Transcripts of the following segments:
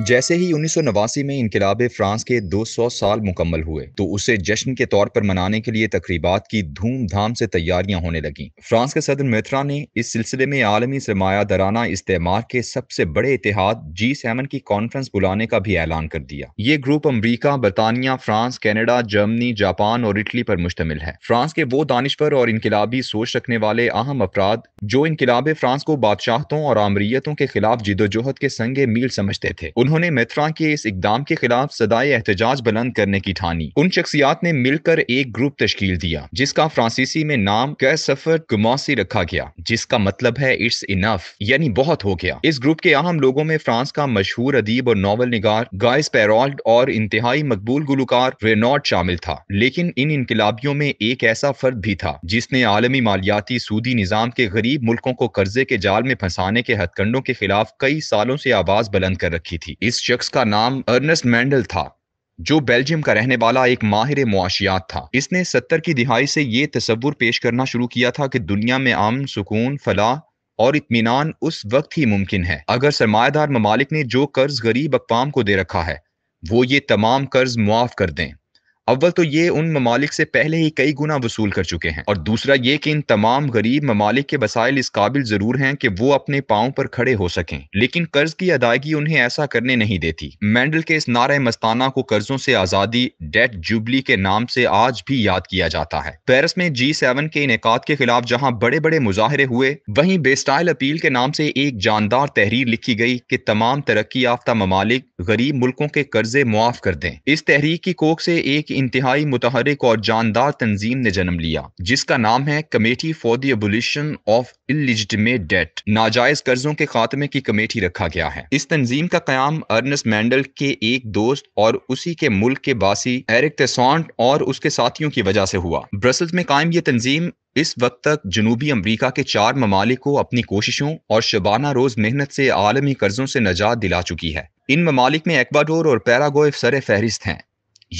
जैसे ही उन्नीस में इनकलाब फ्रांस के 200 साल मुकम्मल हुए तो उसे जश्न के तौर पर मनाने के लिए तकरीबात की धूमधाम से तैयारियां होने लगी फ्रांस के सदर मित्रा ने इस सिलसिले में आलमी दराना इस्तेमाल के सबसे बड़े इतिहाद जी सेवन की कॉन्फ्रेंस बुलाने का भी ऐलान कर दिया ये ग्रुप अमरीका बरतानिया फ्रांस कैनेडा जर्मनी जापान और इटली पर मुश्तमिल है फ्रांस के वो दानश्वर और इनकलाबी सोच रखने वाले अहम अफराद जो इनकलाब फ्रांस को बादशाहतों और आमरीतों के खिलाफ जिदोजहद के संग मील समझते थे उन्होंने मेत्रा के इस इकदाम के खिलाफ सदाए एहतजाज बुलंद करने की ठानी उन शख्सियात ने मिलकर एक ग्रुप तश्कील दिया जिसका फ्रांसीसी में नाम कै सफर गुमासी रखा गया जिसका मतलब है इट्स इनफ यानी बहुत हो गया इस ग्रुप के अहम लोगों में फ्रांस का मशहूर अदीब और नावल निगार गाइस पेरोल्ड और इंतहाई मकबूल गुलकार रेनॉर्ड शामिल था लेकिन इन इनकलाबियों में एक ऐसा फर्द भी था जिसने आलमी मालियाती सूदी निज़ाम के गरीब मुल्कों को कर्जे के जाल में फंसाने के हथकंडों के खिलाफ कई सालों से आवाज बुलंद कर रखी थी थी इस शख्स का नाम अर्नेस्ट मैंडल था जो बेल्जियम का रहने वाला एक माहिर मुआशियात था इसने सत्तर की दिहाई से ये तस्वुर पेश करना शुरू किया था कि दुनिया में आम सुकून फलाह और इतमान उस वक्त ही मुमकिन है अगर सरमादार ममालिक ने जो कर्ज गरीब अकवाम को दे रखा है वो ये तमाम कर्ज मुआफ़ कर दें अव्वल तो ये उन ममालिक से पहले ही कई गुना वसूल कर चुके हैं और दूसरा ये कि इन तमाम गरीब ममालिक के वसाइल इस काबिल जरूर हैं कि वो अपने पाँव पर खड़े हो सकें लेकिन कर्ज की अदायगी उन्हें ऐसा करने नहीं देती मैंडल के इस नारे मस्ताना को कर्जों से आज़ादी डेट जुबली के नाम से आज भी याद किया जाता है पेरिस में जी सेवन के इनका के खिलाफ जहाँ बड़े बड़े मुजाहरे हुए वहीं बेस्टाइल अपील के नाम से एक जानदार तहरीर लिखी गई की तमाम तरक्की याफ्ता ममालिक गरीब मुल्कों के कर्जे मुआफ कर दें इस तहरीक की कोख से एक की इंतहाई मुतहरक और जानदार तंजीम ने जन्म लिया जिसका नाम है committee for the of illegitimate debt नाजायज कर्जों के खात्मे की कमेटी रखा गया है इस तंजीम का क्याम अर्नस मैंडल के एक दोस्त और उसी के मुल्क के बासी एरिक तेसॉन्ट और उसके साथियों की वजह से हुआ ब्रसल्स में कायम यह तंजीम इस वक्त तक जनूबी अमरीका के चार ममालिक को अपनी कोशिशों और शबाना रोज मेहनत से आलमी कर्जों से नजात दिला चुकी है इन ममालिक में एक्वाडोर और पैरागोए सर फहरिस्त हैं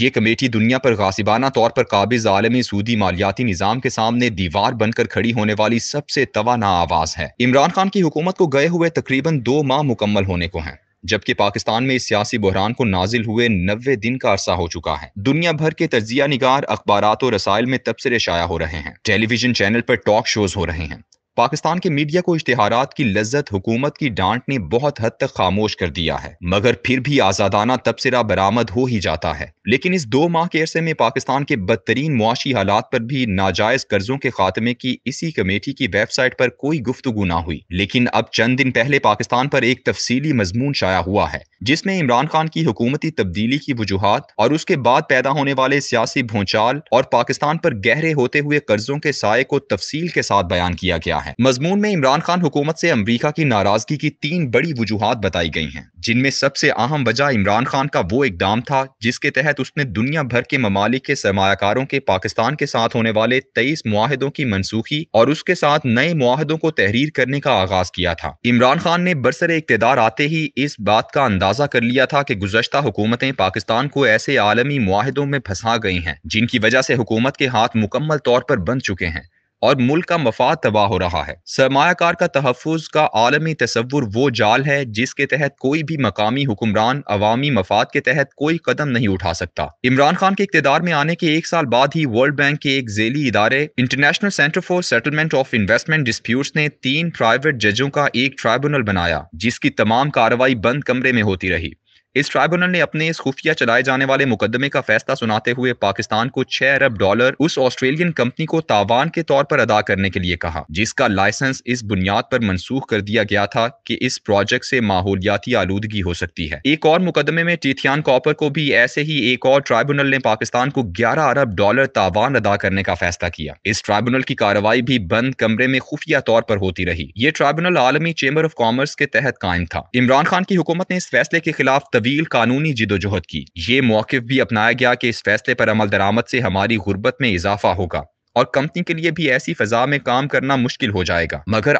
ये कमेटी दुनिया पर गासिबाना तौर पर काबिज आलमी सूदी मालियाती निज़ाम के सामने दीवार बनकर खड़ी होने वाली सबसे तवाना आवाज़ है इमरान खान की हुकूमत को गए हुए तकरीबन दो माह मुकम्मल होने को हैं जबकि पाकिस्तान में इस सियासी बहरान को नाजिल हुए नबे दिन का अरसा हो चुका है दुनिया भर के तजिया निगार अखबार और रसायल में तबसरे शाया हो रहे हैं टेलीविजन चैनल पर टॉक शोज हो रहे हैं पाकिस्तान के मीडिया को इश्तहारात की लज्जत हुकूमत की डांट ने बहुत हद तक खामोश कर दिया है मगर फिर भी आजादाना तबसरा बरामद हो ही जाता है लेकिन इस दो माह के अरसे में पाकिस्तान के बदतरीन मुआशी हालात पर भी नाजायज कर्जों के खात्मे की इसी कमेटी की वेबसाइट पर कोई गुफ्तगु ना हुई लेकिन अब चंद दिन पहले पाकिस्तान पर एक तफसीली मजमून शाया हुआ है जिसमें इमरान खान की हुकूमती तब्दीली की वजूहत और उसके बाद पैदा होने वाले सियासी भूचाल और पाकिस्तान पर गहरे होते हुए कर्जों के साय को तफसील के साथ बयान किया गया है मजमून में इमरान खान हुकूमत से अमरीका की नाराजगी की तीन बड़ी वजूहत बताई गई हैं जिनमें सबसे अहम वजह इमरान खान का वो इकदाम था जिसके तहत उसने दुनिया भर के ममालिक के सरमाकारों के पाकिस्तान के साथ होने वाले तेईस माहदों की मनसूखी और उसके साथ नए माहदों को तहरीर करने का आगाज किया था इमरान खान ने बरसर इकतदार आते ही इस बात का अंदाजा कर लिया था कि गुजशत हुकूमतें पाकिस्तान को ऐसे आलमी माहदों में फंसा गई हैं जिनकी वजह से हुकूमत के हाथ मुकम्मल तौर पर बन चुके हैं और मुल्क का मफाद तबाह हो रहा है सरमाकार का तहफ़ का आलमी तस्वुर वो जाल है जिसके तहत कोई भी मकामी हुक्मरान अवामी मफाद के तहत कोई कदम नहीं उठा सकता इमरान खान के इकतदार में आने के एक साल बाद ही वर्ल्ड बैंक के एक जेली इदारे international centre for settlement of investment dispute ने तीन प्राइवेट जजों का एक ट्राइब्यूनल बनाया जिसकी तमाम कार्रवाई बंद कमरे में होती रही इस ट्राइब्यूनल ने अपने इस खुफिया चलाए जाने वाले मुकदमे का फैसला सुनाते हुए पाकिस्तान को छह अरब डॉलर उस ऑस्ट्रेलियन कंपनी को तावान के तौर पर अदा करने के लिए कहा जिसका लाइसेंस इस बुनियाद पर मनसूख कर दिया गया था कि इस प्रोजेक्ट से माहौलियाती आलूदगी हो सकती है एक और मुकदमे में टीथियान कॉपर को भी ऐसे ही एक और ट्राइब्यूनल ने पाकिस्तान को ग्यारह अरब डॉलर तावान अदा करने का फैसला किया इस ट्राइब्यूनल की कार्रवाई भी बंद कमरे में खुफिया तौर पर होती रही ये ट्राइब्यूनल आलमी चेंबर ऑफ कॉमर्स के तहत कायम था इमरान खान की हुकूमत ने इस फैसले के खिलाफ तवील कानूनी जिदोजहद की ये मौक़ भी अपनाया गया कि इस फैसले पर अमल दरामद से हमारी गुर्बत में इजाफा होगा और कंपनी के लिए भी ऐसी फजा में काम करना मुश्किल हो जाएगा मगर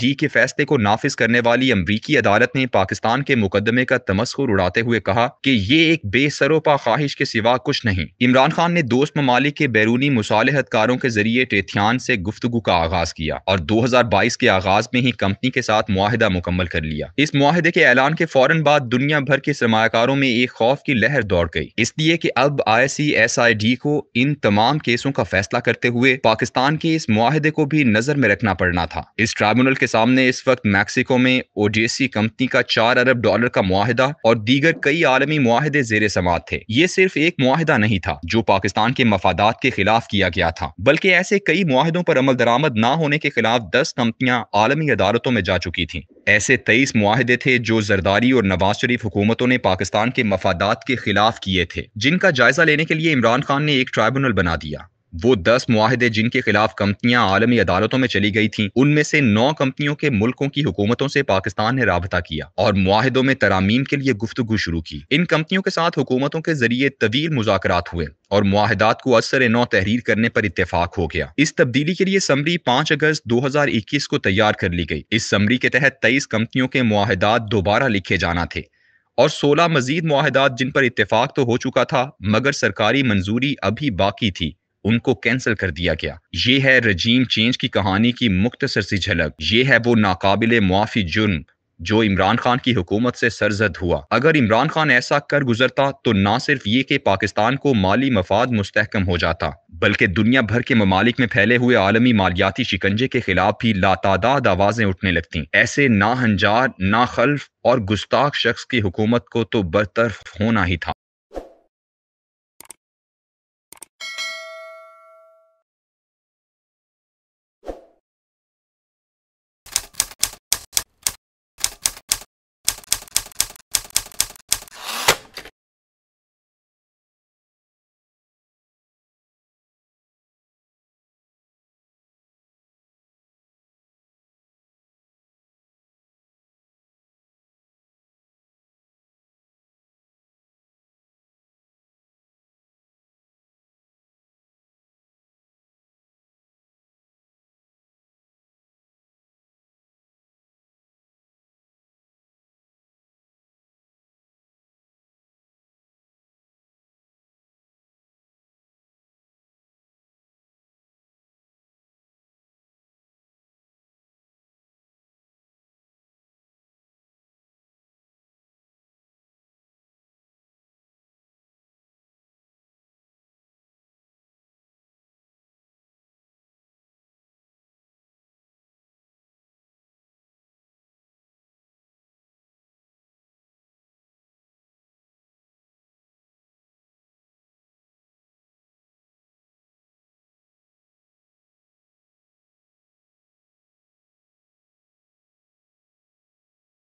डी के फैसले को नाफिज करने वाली अमरीकी अदालत ने पाकिस्तान के मुकदमे का तमस्कुर उड़ाते हुए कहा कि ये एक बेसरोपा ख्वाहिश के सिवा कुछ नहीं इमरान खान ने दोस्त ममालिक के बैरूनी मुसालहतकारों के जरिए टेथियान से गुफ्तु का आगाज किया और दो हजार बाईस के आगाज में ही कंपनी के साथ माहिदा मुकम्मल कर लिया इस माहदे के ऐलान के फौरन बाद दुनिया भर के सरमाकारों में एक खौफ की लहर दौड़ गई इसलिए की अब आई सी एस आई डी को इन तमाम केसों का फैसला करते हुए पाकिस्तान के इस माहदे को भी नजर में रखना पड़ना था इस ट्राइब्यूनल के सामने इस वक्त मैक्सिको में ओजेसी कंपनी का चार अरब डॉलर का माहिदा और दीगर कई आलमी माहदे जेर समात थे ये सिर्फ एक माहिदा नहीं था जो पाकिस्तान के मफादात के खिलाफ किया गया था बल्कि ऐसे कई माहदों पर अमल दरामद न होने के खिलाफ दस कंपनियां आलमी अदालतों में जा चुकी थी ऐसे तेईस माहदे थे जो जरदारी और नवाज शरीफ हुकूमतों ने पाकिस्तान के मफादात के खिलाफ किए थे जिनका जायजा लेने के लिए इमरान खान ने एक ट्राइब्यूनल बना दिया वो दस माहदे जिनके खिलाफ कंपनियां आलमी अदालतों में चली गई थी उनमें से नौ कंपनियों के मुल्कों की हुकूमतों से पाकिस्तान ने रबता किया और माहदों में तरामीम के लिए गुफ्तगु शुरू की इन कंपनियों के साथ हुकूमतों के जरिए तवील मुजात हुए और माहदात को असर नौ तहरीर करने पर इतफाक हो गया इस तब्दीली के लिए समरी पाँच अगस्त दो हजार इक्कीस को तैयार कर ली गई इस समरी के तहत तेईस कंपनियों के माहदात दोबारा लिखे जाना थे और 16 मजीद माहदात जिन पर इतफाक तो हो चुका था मगर सरकारी मंजूरी अभी बाकी थी उनको कैंसिल कर दिया गया ये है रजीम चेंज की कहानी की मुख्तसर सी झलक ये है वो नाकाबिल मुआफ़ी जुर्म जो इमरान खान की हुकूमत से सरजद हुआ अगर इमरान खान ऐसा कर गुजरता तो ना सिर्फ ये कि पाकिस्तान को माली मफाद मुस्तकम हो जाता बल्कि दुनिया भर के ममालिक में फैले हुए आलमी मालियाती शिकंजे के खिलाफ भी लातादाद आवाज़ें उठने लगती ऐसे ना हंजार ना खल्फ और गुस्ताख शख्स की हुकूमत को तो बरतरफ होना ही था